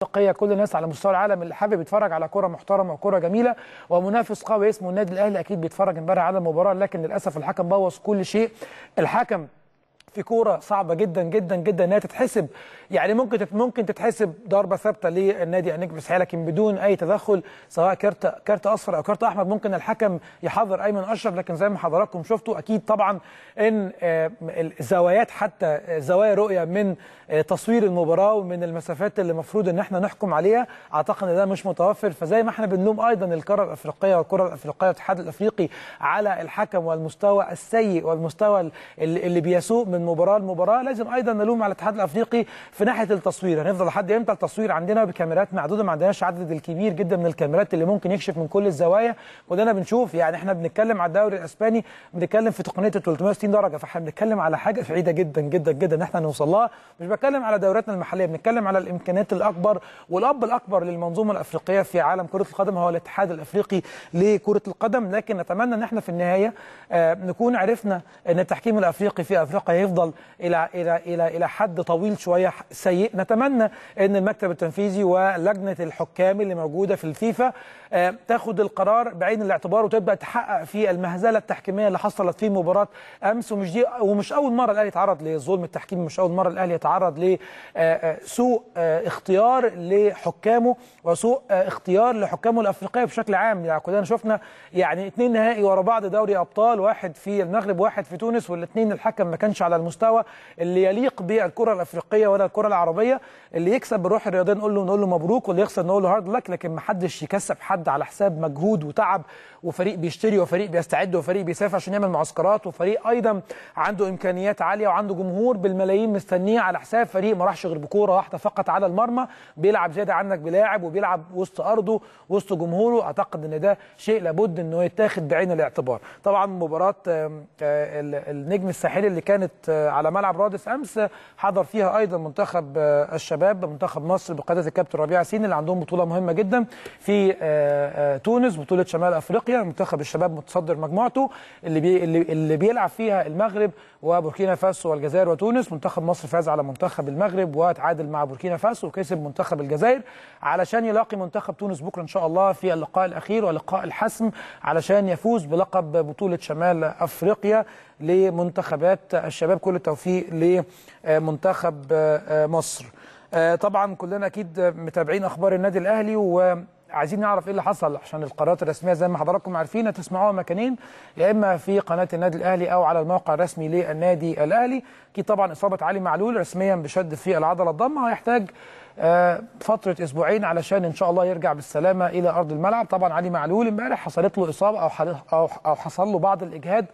تقية كل الناس على مستوى العالم اللي حابب يتفرج على كره محترمه وكره جميله ومنافس قوي اسمه النادي الاهلي اكيد بيتفرج امبارح على المباراه لكن للاسف الحكم بوظ كل شيء الحكم في كوره صعبه جدا جدا جدا انها تتحسب يعني ممكن ممكن تتحسب ضربه ثابته للنادي النجم الساحلي لكن بدون اي تدخل سواء كارت كارت اصفر او كارت احمر ممكن الحكم يحذر ايمن اشرف لكن زي ما حضراتكم شفتوا اكيد طبعا ان الزوايات حتى زوايا رؤيه من آه، تصوير المباراه ومن المسافات اللي المفروض ان احنا نحكم عليها اعتقد ان ده مش متوفر فزي ما احنا بنلوم ايضا الكره الافريقيه والكره الافريقيه والاتحاد الافريقي على الحكم والمستوى السيء والمستوى اللي بيسوء من مباراه لمباراه لازم ايضا نلوم على الاتحاد الافريقي في ناحيه التصوير هنفضل لحد امتى التصوير عندنا بكاميرات معدوده ما عندناش عدد الكبير جدا من الكاميرات اللي ممكن يكشف من كل الزوايا ودنا بنشوف يعني احنا بنتكلم على الدوري الاسباني بنتكلم في تقنيه ال 360 درجه فاحنا بنتكلم على حاجه بعيده جدا جدا جدا ان احنا نوصل لها مش بتكلم على دوراتنا المحليه بنتكلم على الامكانيات الاكبر والاب الاكبر للمنظومه الافريقيه في عالم كره القدم هو الاتحاد الافريقي لكره القدم لكن نتمنى ان احنا في النهايه آه، نكون عرفنا ان التحكيم الافريقي في افريقيا هيفضل الى الى الى الى حد طويل شويه سيء نتمنى ان المكتب التنفيذي ولجنه الحكام اللي موجوده في الفيفا آه، تاخد القرار بعين الاعتبار وتبدا تحقق في المهزله التحكيميه اللي حصلت في مباراه امس ومش دي ومش اول مره الاهلي يتعرض لظلم التحكيم مش اول مره الاهلي يتعرض لسوء آه، آه، اختيار لحكامه وسوء اختيار لحكامه الافريقيه بشكل عام يعني كلنا شفنا يعني اثنين نهائي ورا بعض دوري ابطال واحد في المغرب واحد في تونس والاثنين الحكم ما كانش على الم... المستوى اللي يليق بالكره الافريقيه ولا الكره العربيه اللي يكسب بالروح الرياضيه نقول له نقول له مبروك واللي يخسر نقول له هارد لك لكن ما حدش يكسب حد على حساب مجهود وتعب وفريق بيشتري وفريق بيستعد وفريق بيسافر عشان يعمل معسكرات وفريق ايضا عنده امكانيات عاليه وعنده جمهور بالملايين مستنيه على حساب فريق ما راحش غير بكوره واحده فقط على المرمى بيلعب زياده عنك بلاعب وبيلعب وسط ارضه وسط جمهوره اعتقد ان ده شيء لابد انه يتاخد بعين الاعتبار طبعا مباراه آه، النجم الساحلي اللي كانت على ملعب رادس امس حضر فيها ايضا منتخب الشباب منتخب مصر بقياده الكابتن ربيع سين اللي عندهم بطوله مهمه جدا في آه، آه، تونس بطوله شمال افريقيا منتخب الشباب متصدر مجموعته اللي بي اللي بيلعب فيها المغرب وبوركينا فاسو والجزائر وتونس منتخب مصر فاز على منتخب المغرب وتعادل مع بوركينا فاسو وكسب منتخب الجزائر علشان يلاقي منتخب تونس بكره ان شاء الله في اللقاء الاخير ولقاء الحسم علشان يفوز بلقب بطوله شمال افريقيا لمنتخبات الشباب شباب كل التوفيق لمنتخب آه، آه، مصر آه، طبعا كلنا اكيد متابعين اخبار النادي الاهلي و عايزين نعرف ايه اللي حصل عشان القرارات الرسميه زي ما حضراتكم عارفين تسمعوها مكانين يا اما في قناه النادي الاهلي او على الموقع الرسمي للنادي الاهلي اكيد طبعا اصابه علي معلول رسميا بشد في العضله الضمه هيحتاج فترة أسبوعين علشان إن شاء الله يرجع بالسلامة إلى أرض الملعب طبعا علي معلول امبارح حصلت له إصابة أو أو حصل له بعض الإجهاد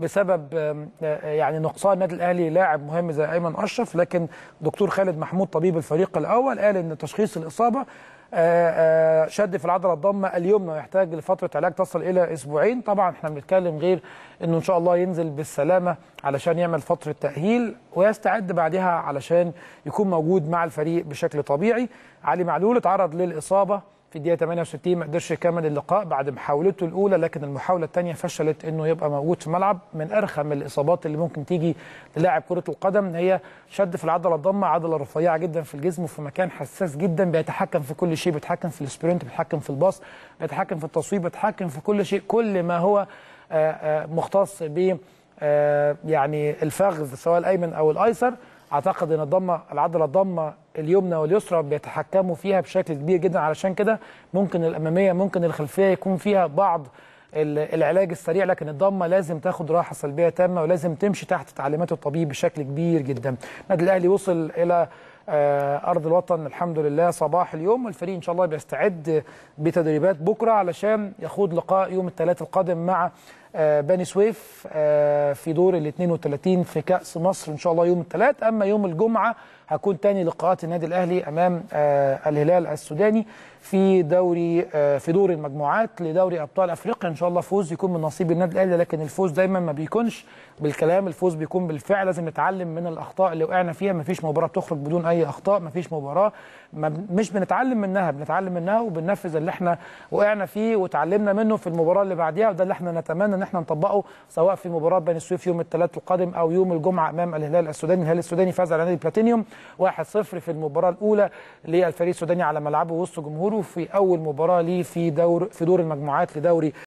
بسبب آه، آه، يعني نقصان النادي الاهلي لاعب مهم زي ايمن اشرف لكن دكتور خالد محمود طبيب الفريق الاول قال ان تشخيص الاصابه آه، شد في العضله الضامه اليمنى ويحتاج لفتره علاج تصل الى اسبوعين طبعا احنا بنتكلم غير انه ان شاء الله ينزل بالسلامه علشان يعمل فتره تاهيل ويستعد بعدها علشان يكون موجود مع الفريق بشكل طبيعي علي معلول اتعرض للاصابه في الدقيقه 68 ما قدرش يكمل اللقاء بعد محاولته الاولى لكن المحاوله الثانيه فشلت انه يبقى موجود في الملعب من ارخم الاصابات اللي ممكن تيجي للاعب كره القدم هي شد في العضله الضمه عضله رفيعه جدا في الجسم وفي مكان حساس جدا بيتحكم في كل شيء بيتحكم في السبرنت بيتحكم في الباص بيتحكم في التصويب بيتحكم في كل شيء كل ما هو آه، آه، مختص ب آه، يعني الفخذ سواء الايمن او الايسر اعتقد ان الضمه العضله الضمه اليمنى واليسرى بيتحكموا فيها بشكل كبير جدا علشان كده ممكن الاماميه ممكن الخلفيه يكون فيها بعض العلاج السريع لكن الضمه لازم تاخد راحه سلبيه تامه ولازم تمشي تحت تعليمات الطبيب بشكل كبير جدا. النادي الاهلي وصل الى آه، ارض الوطن الحمد لله صباح اليوم والفريق ان شاء الله بيستعد بتدريبات بكره علشان يخوض لقاء يوم الثلاث القادم مع آه، بني سويف آه، في دور ال 32 في كأس مصر إن شاء الله يوم الثلاث أما يوم الجمعة هكون تاني لقاءات النادي الأهلي أمام آه، الهلال السوداني في دوري في دور المجموعات لدوري أبطال أفريقيا إن شاء الله فوز يكون من نصيب النادي الأهلي لكن الفوز دايما ما بيكونش بالكلام الفوز بيكون بالفعل لازم نتعلم من الأخطاء اللي وقعنا فيها ما فيش مباراة بتخرج بدون أي أخطاء ما فيش مباراة ما مش بنتعلم منها بنتعلم منها وبننفذ اللي احنا وقعنا فيه وتعلمنا منه في المباراة اللي بعديها وده اللي احنا نتمنى احنا نطبقه سواء في مباراه بني السويف يوم الثلاث القادم او يوم الجمعه امام الهلال السوداني الهلال السوداني فاز على نادي بلاتينيوم 1-0 في المباراه الاولى للفريق السوداني على ملعبه وسط جمهوره في اول مباراه ليه في دور في دور المجموعات لدوري